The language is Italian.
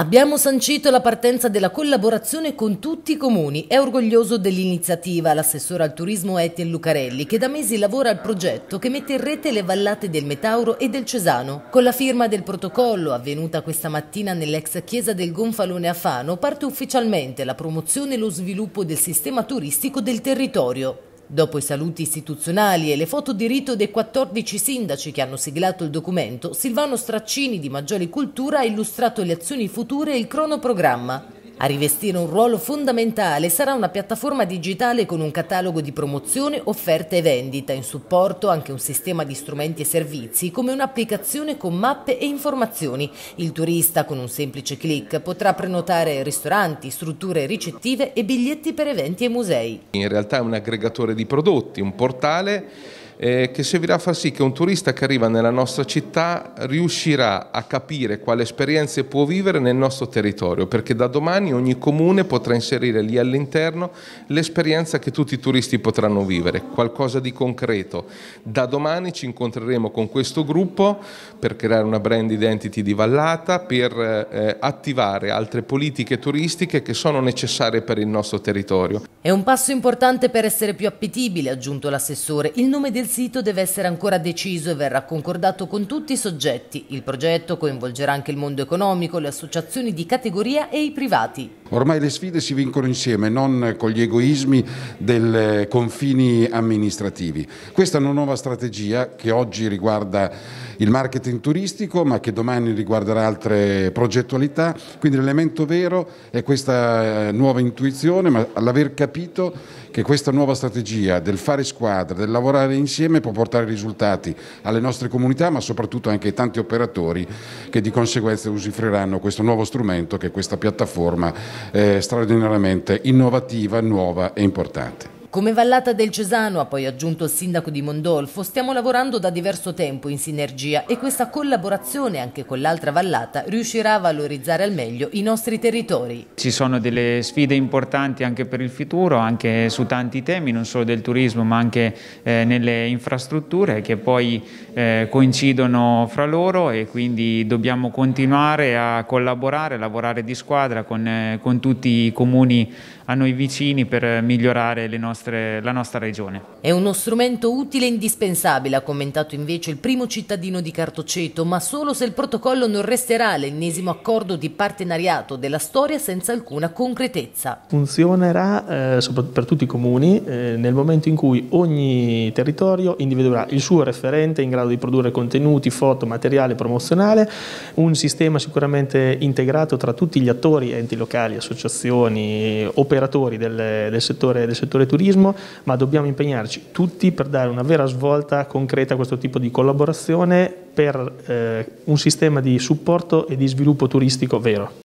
Abbiamo sancito la partenza della collaborazione con tutti i comuni. È orgoglioso dell'iniziativa l'assessore al turismo Etienne Lucarelli che da mesi lavora al progetto che mette in rete le vallate del Metauro e del Cesano. Con la firma del protocollo avvenuta questa mattina nell'ex chiesa del Gonfalone a Fano parte ufficialmente la promozione e lo sviluppo del sistema turistico del territorio. Dopo i saluti istituzionali e le foto di rito dei 14 sindaci che hanno siglato il documento, Silvano Straccini di Maggiore Cultura ha illustrato le azioni future e il cronoprogramma. A rivestire un ruolo fondamentale sarà una piattaforma digitale con un catalogo di promozione, offerte e vendita, in supporto anche un sistema di strumenti e servizi come un'applicazione con mappe e informazioni. Il turista con un semplice clic potrà prenotare ristoranti, strutture ricettive e biglietti per eventi e musei. In realtà è un aggregatore di prodotti, un portale eh, che servirà a far sì che un turista che arriva nella nostra città riuscirà a capire quale esperienze può vivere nel nostro territorio, perché da domani ogni comune potrà inserire lì all'interno l'esperienza che tutti i turisti potranno vivere, qualcosa di concreto. Da domani ci incontreremo con questo gruppo per creare una brand identity di Vallata, per eh, attivare altre politiche turistiche che sono necessarie per il nostro territorio. È un passo importante per essere più appetibile, ha aggiunto l'assessore. Il nome del sito deve essere ancora deciso e verrà concordato con tutti i soggetti. Il progetto coinvolgerà anche il mondo economico, le associazioni di categoria e i privati. Ormai le sfide si vincono insieme, non con gli egoismi dei confini amministrativi. Questa è una nuova strategia che oggi riguarda il marketing turistico, ma che domani riguarderà altre progettualità. Quindi l'elemento vero è questa eh, nuova intuizione, ma l'aver capito che questa nuova strategia del fare squadra, del lavorare insieme può portare risultati alle nostre comunità ma soprattutto anche ai tanti operatori che di conseguenza usufruiranno questo nuovo strumento che è questa piattaforma eh, straordinariamente innovativa, nuova e importante. Come Vallata del Cesano, ha poi aggiunto il sindaco di Mondolfo, stiamo lavorando da diverso tempo in sinergia e questa collaborazione anche con l'altra vallata riuscirà a valorizzare al meglio i nostri territori. Ci sono delle sfide importanti anche per il futuro, anche su tanti temi, non solo del turismo ma anche eh, nelle infrastrutture che poi eh, coincidono fra loro e quindi dobbiamo continuare a collaborare, lavorare di squadra con, eh, con tutti i comuni a noi vicini per migliorare nostre, la nostra regione. È uno strumento utile e indispensabile, ha commentato invece il primo cittadino di Cartoceto, ma solo se il protocollo non resterà l'ennesimo accordo di partenariato della storia senza alcuna concretezza. Funzionerà eh, per tutti i comuni eh, nel momento in cui ogni territorio individuerà il suo referente in grado di produrre contenuti, foto, materiale promozionale, un sistema sicuramente integrato tra tutti gli attori, enti locali, associazioni, operatori, operatori del, del, settore, del, settore, turismo, ma dobbiamo impegnarci tutti per dare una vera svolta concreta a questo tipo di collaborazione per eh, un sistema di supporto e di sviluppo turistico vero.